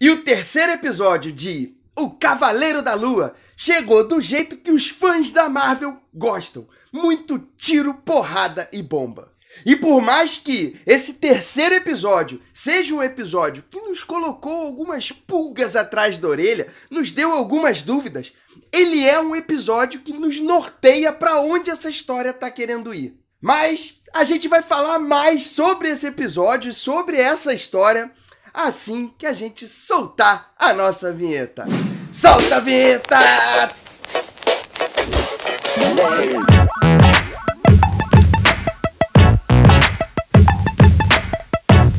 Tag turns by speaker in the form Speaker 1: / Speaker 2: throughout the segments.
Speaker 1: E o terceiro episódio de O Cavaleiro da Lua chegou do jeito que os fãs da Marvel gostam: muito tiro, porrada e bomba. E por mais que esse terceiro episódio seja um episódio que nos colocou algumas pulgas atrás da orelha, nos deu algumas dúvidas, ele é um episódio que nos norteia para onde essa história está querendo ir. Mas a gente vai falar mais sobre esse episódio, sobre essa história assim que a gente soltar a nossa vinheta. Solta a vinheta!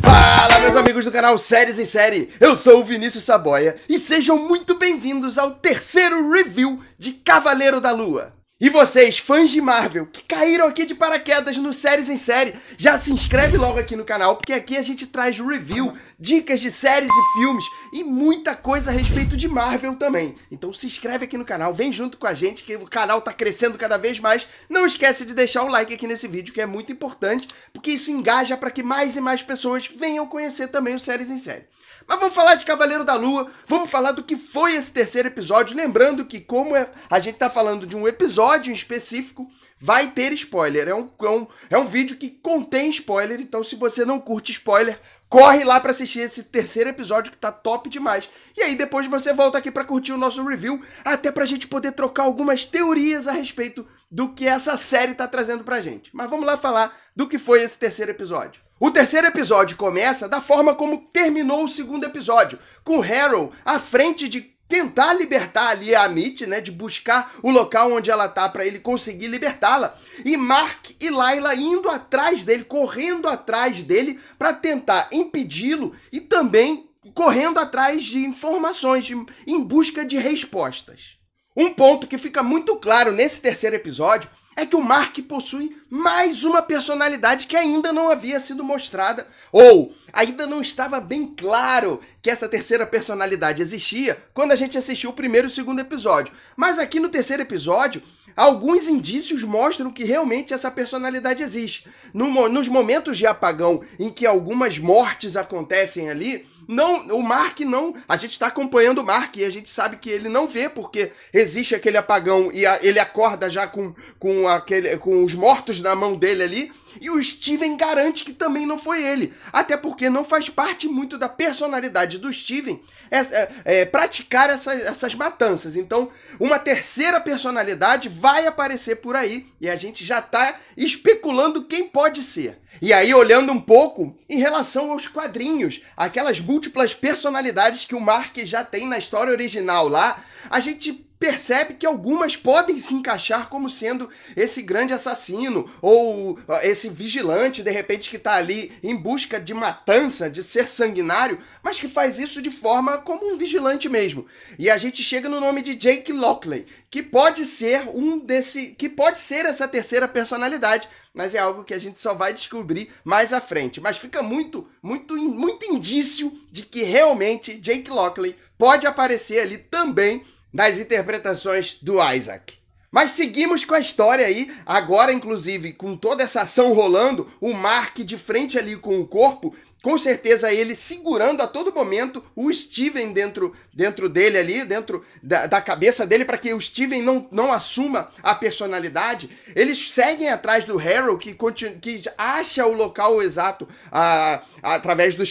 Speaker 1: Fala, meus amigos do canal Séries em Série. Eu sou o Vinícius Saboia e sejam muito bem-vindos ao terceiro review de Cavaleiro da Lua. E vocês, fãs de Marvel, que caíram aqui de paraquedas no Séries em Série, já se inscreve logo aqui no canal, porque aqui a gente traz review, dicas de séries e filmes e muita coisa a respeito de Marvel também. Então se inscreve aqui no canal, vem junto com a gente, que o canal tá crescendo cada vez mais. Não esquece de deixar o like aqui nesse vídeo, que é muito importante, porque isso engaja para que mais e mais pessoas venham conhecer também o Séries em Série. Mas vamos falar de Cavaleiro da Lua, vamos falar do que foi esse terceiro episódio, lembrando que como é, a gente tá falando de um episódio episódio em específico, vai ter spoiler. É um, é um, é um vídeo que contém spoiler, então se você não curte spoiler, corre lá para assistir esse terceiro episódio que tá top demais. E aí depois você volta aqui para curtir o nosso review, até pra gente poder trocar algumas teorias a respeito do que essa série tá trazendo pra gente. Mas vamos lá falar do que foi esse terceiro episódio. O terceiro episódio começa da forma como terminou o segundo episódio, com Harold à frente de tentar libertar ali a Amit, né, de buscar o local onde ela tá para ele conseguir libertá-la. E Mark e Layla indo atrás dele, correndo atrás dele para tentar impedi-lo e também correndo atrás de informações, de, em busca de respostas. Um ponto que fica muito claro nesse terceiro episódio é que o Mark possui mais uma personalidade que ainda não havia sido mostrada, ou ainda não estava bem claro que essa terceira personalidade existia quando a gente assistiu o primeiro e o segundo episódio. Mas aqui no terceiro episódio, Alguns indícios mostram que realmente essa personalidade existe. nos momentos de apagão em que algumas mortes acontecem ali, não, o Mark não. A gente está acompanhando o Mark e a gente sabe que ele não vê porque existe aquele apagão e a, ele acorda já com, com, aquele, com os mortos na mão dele ali. E o Steven garante que também não foi ele, até porque não faz parte muito da personalidade do Steven é, é, é, praticar essas, essas matanças. Então, uma terceira personalidade vai aparecer por aí e a gente já está especulando quem pode ser. E aí, olhando um pouco em relação aos quadrinhos, aquelas múltiplas personalidades que o Mark já tem na história original lá, a gente percebe que algumas podem se encaixar como sendo esse grande assassino ou esse vigilante de repente que está ali em busca de matança, de ser sanguinário, mas que faz isso de forma como um vigilante mesmo. E a gente chega no nome de Jake Lockley, que pode ser um desse, que pode ser essa terceira personalidade mas é algo que a gente só vai descobrir mais à frente. Mas fica muito, muito, muito indício de que realmente Jake Lockley pode aparecer ali também das interpretações do Isaac. Mas seguimos com a história aí, agora inclusive com toda essa ação rolando, o Mark de frente ali com o corpo com certeza ele segurando a todo momento o Steven dentro, dentro dele ali, dentro da, da cabeça dele, para que o Steven não, não assuma a personalidade. Eles seguem atrás do Harold, que, que acha o local exato a, a, através do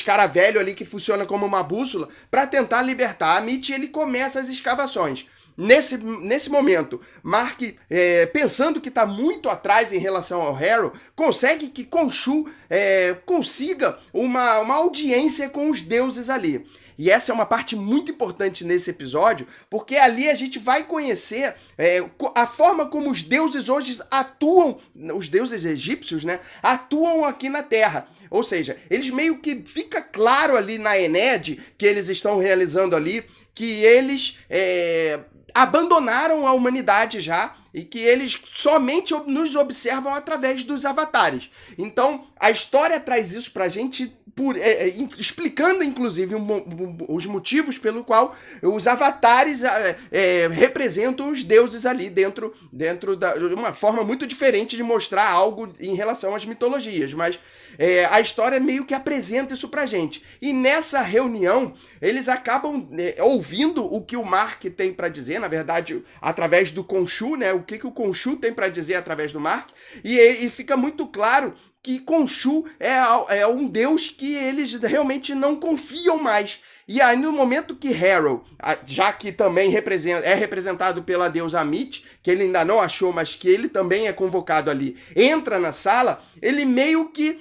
Speaker 1: ali, que funciona como uma bússola, para tentar libertar a Mitch e ele começa as escavações nesse, nesse momento, Mark, é, pensando que está muito atrás em relação ao Harrow, consegue que Khonshu é, consiga uma, uma audiência com os deuses ali. E essa é uma parte muito importante nesse episódio, porque ali a gente vai conhecer é, a forma como os deuses hoje atuam, os deuses egípcios, né? Atuam aqui na Terra. Ou seja, eles meio que fica claro ali na Ened que eles estão realizando ali que eles é, abandonaram a humanidade já e que eles somente nos observam através dos avatares. Então, a história traz isso pra gente por, é, é explicando inclusive um, um, os motivos pelo qual os avatares é, é representam os deuses ali dentro, dentro da uma forma muito diferente de mostrar algo em relação às mitologias, mas é, a história meio que apresenta isso pra gente. E nessa reunião, eles acabam é, ouvindo o que o Mark tem para dizer, na verdade, através do Conchu, né? O que, que o Conchu tem para dizer através do Mark. E, e fica muito claro que Khonshu é, é um deus que eles realmente não confiam mais. E aí, no momento que Harold, já que também é representado pela deusa Amit, que ele ainda não achou, mas que ele também é convocado ali, entra na sala, ele meio que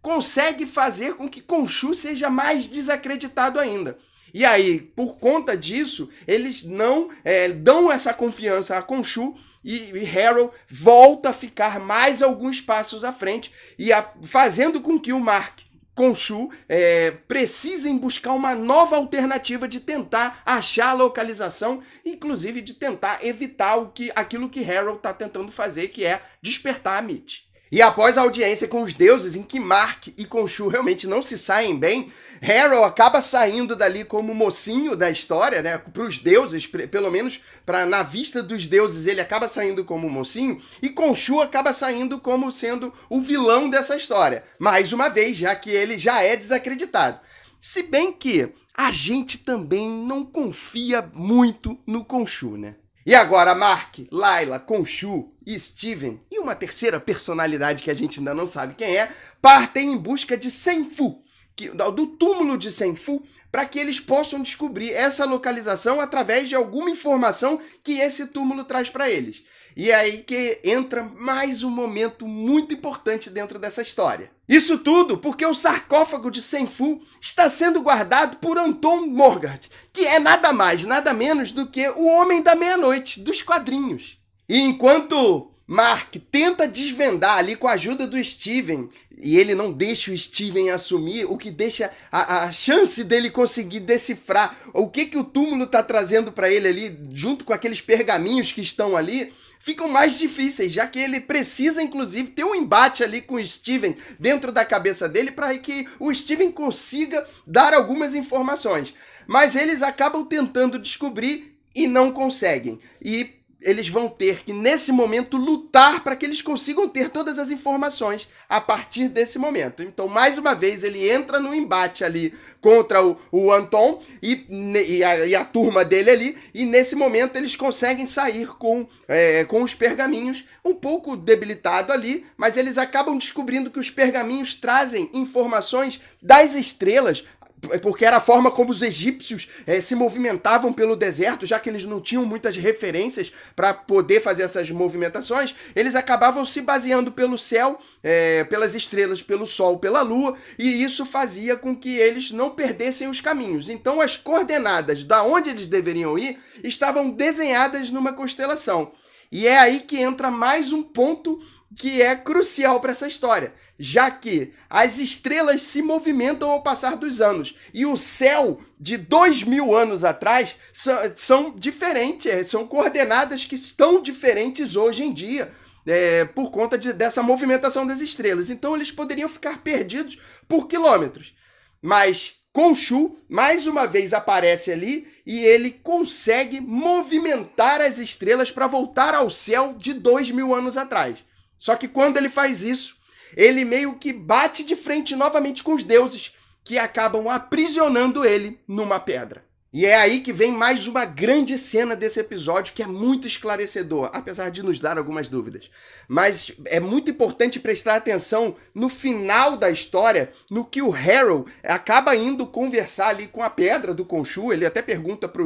Speaker 1: consegue fazer com que Khonshu seja mais desacreditado ainda. E aí, por conta disso, eles não é, dão essa confiança a Khonshu e, Harold volta a ficar mais alguns passos à frente e a, fazendo com que o Mark Conchu é, precisem buscar uma nova alternativa de tentar achar a localização, inclusive de tentar evitar o que, aquilo que Harold está tentando fazer, que é despertar a Mitch. E após a audiência com os deuses, em que Mark e Conchu realmente não se saem bem, Harold acaba saindo dali como mocinho da história, né? Para os deuses, pelo menos para na vista dos deuses, ele acaba saindo como mocinho e Conchu acaba saindo como sendo o vilão dessa história. Mais uma vez, já que ele já é desacreditado. Se bem que a gente também não confia muito no Conchu, né? E agora Mark, Laila, Conchu e Steven e uma terceira personalidade que a gente ainda não sabe quem é, partem em busca de Senfu, do túmulo de Senfu para que eles possam descobrir essa localização através de alguma informação que esse túmulo traz para eles. E é aí que entra mais um momento muito importante dentro dessa história. Isso tudo porque o sarcófago de Senfu está sendo guardado por Anton Morgard, que é nada mais, nada menos do que o Homem da Meia-Noite dos quadrinhos. E enquanto Mark tenta desvendar ali com a ajuda do Steven e ele não deixa o Steven assumir, o que deixa a, a chance dele conseguir decifrar o que que o túmulo está trazendo para ele ali, junto com aqueles pergaminhos que estão ali, ficam mais difíceis, já que ele precisa inclusive ter um embate ali com o Steven dentro da cabeça dele para que o Steven consiga dar algumas informações. Mas eles acabam tentando descobrir e não conseguem. E eles vão ter que, nesse momento, lutar para que eles consigam ter todas as informações a partir desse momento. Então, mais uma vez, ele entra no embate ali contra o, o Anton e, e, a, e a turma dele ali, e nesse momento eles conseguem sair com, é, com os pergaminhos, um pouco debilitado ali, mas eles acabam descobrindo que os pergaminhos trazem informações das estrelas é porque era a forma como os egípcios é, se movimentavam pelo deserto, já que eles não tinham muitas referências para poder fazer essas movimentações, eles acabavam se baseando pelo céu, é, pelas estrelas, pelo sol, pela lua, e isso fazia com que eles não perdessem os caminhos. Então, as coordenadas da onde eles deveriam ir estavam desenhadas numa constelação. E é aí que entra mais um ponto que é crucial para essa história, já que as estrelas se movimentam ao passar dos anos e o céu de dois mil anos atrás são, são diferentes, é, são coordenadas que estão diferentes hoje em dia. É, por conta de, dessa movimentação das estrelas. Então eles poderiam ficar perdidos por quilômetros. Mas Khonshu mais uma vez aparece ali e ele consegue movimentar as estrelas para voltar ao céu de dois mil anos atrás. Só que quando ele faz isso, ele meio que bate de frente novamente com os deuses que acabam aprisionando ele numa pedra. E é aí que vem mais uma grande cena desse episódio que é muito esclarecedor, apesar de nos dar algumas dúvidas. Mas é muito importante prestar atenção no final da história, no que o Harold acaba indo conversar ali com a pedra do Conchu. Ele até pergunta para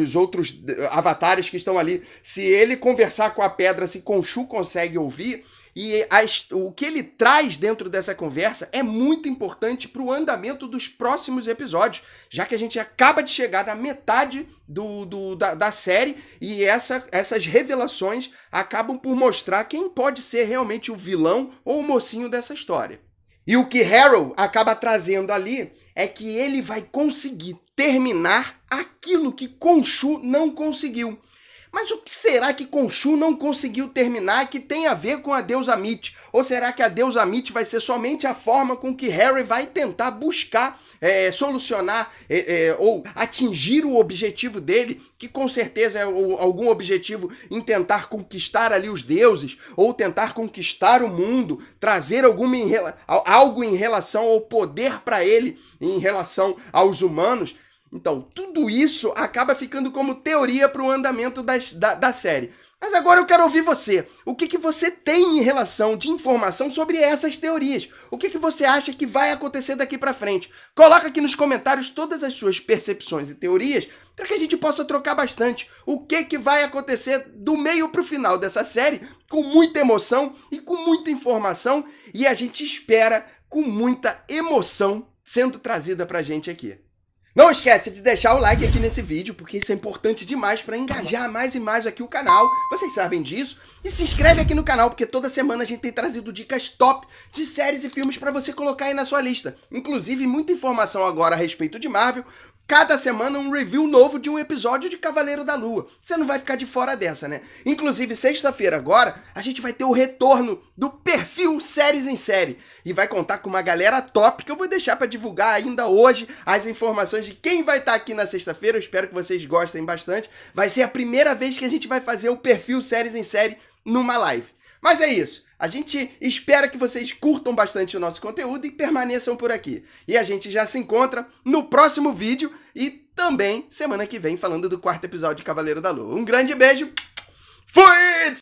Speaker 1: os outros avatares que estão ali se ele conversar com a pedra, se Conchu consegue ouvir. E a, o que ele traz dentro dessa conversa é muito importante para o andamento dos próximos episódios, já que a gente acaba de chegar na metade do, do da, da, série e essa, essas revelações acabam por mostrar quem pode ser realmente o vilão ou o mocinho dessa história. E o que Harold acaba trazendo ali é que ele vai conseguir terminar aquilo que Khonshu não conseguiu mas o que será que Khonshu não conseguiu terminar que tem a ver com a deusa Mit? Ou será que a deusa Mit vai ser somente a forma com que Harry vai tentar buscar é, solucionar é, é, ou atingir o objetivo dele, que com certeza é o, algum objetivo em tentar conquistar ali os deuses ou tentar conquistar o mundo, trazer alguma em, algo em relação ao poder para ele em relação aos humanos? Então, tudo isso acaba ficando como teoria para o andamento das, da, da série. Mas agora eu quero ouvir você. O que, que você tem em relação de informação sobre essas teorias? O que, que você acha que vai acontecer daqui para frente? Coloca aqui nos comentários todas as suas percepções e teorias para que a gente possa trocar bastante. O que, que vai acontecer do meio para o final dessa série com muita emoção e com muita informação e a gente espera com muita emoção sendo trazida para a gente aqui. Não esquece de deixar o like aqui nesse vídeo, porque isso é importante demais para engajar mais e mais aqui o canal. Vocês sabem disso. E se inscreve aqui no canal, porque toda semana a gente tem trazido dicas top de séries e filmes para você colocar aí na sua lista. Inclusive, muita informação agora a respeito de Marvel, cada semana um review novo de um episódio de Cavaleiro da Lua. Você não vai ficar de fora dessa, né? Inclusive, sexta-feira agora, a gente vai ter o retorno do perfil Séries em Série e vai contar com uma galera top que eu vou deixar para divulgar ainda hoje as informações de quem vai estar tá aqui na sexta-feira. Eu espero que vocês gostem bastante. Vai ser a primeira vez que a gente vai fazer o perfil Séries em Série numa live. Mas é isso. A gente espera que vocês curtam bastante o nosso conteúdo e permaneçam por aqui. E a gente já se encontra no próximo vídeo e também semana que vem falando do quarto episódio de Cavaleiro da Lua. Um grande beijo. Fui!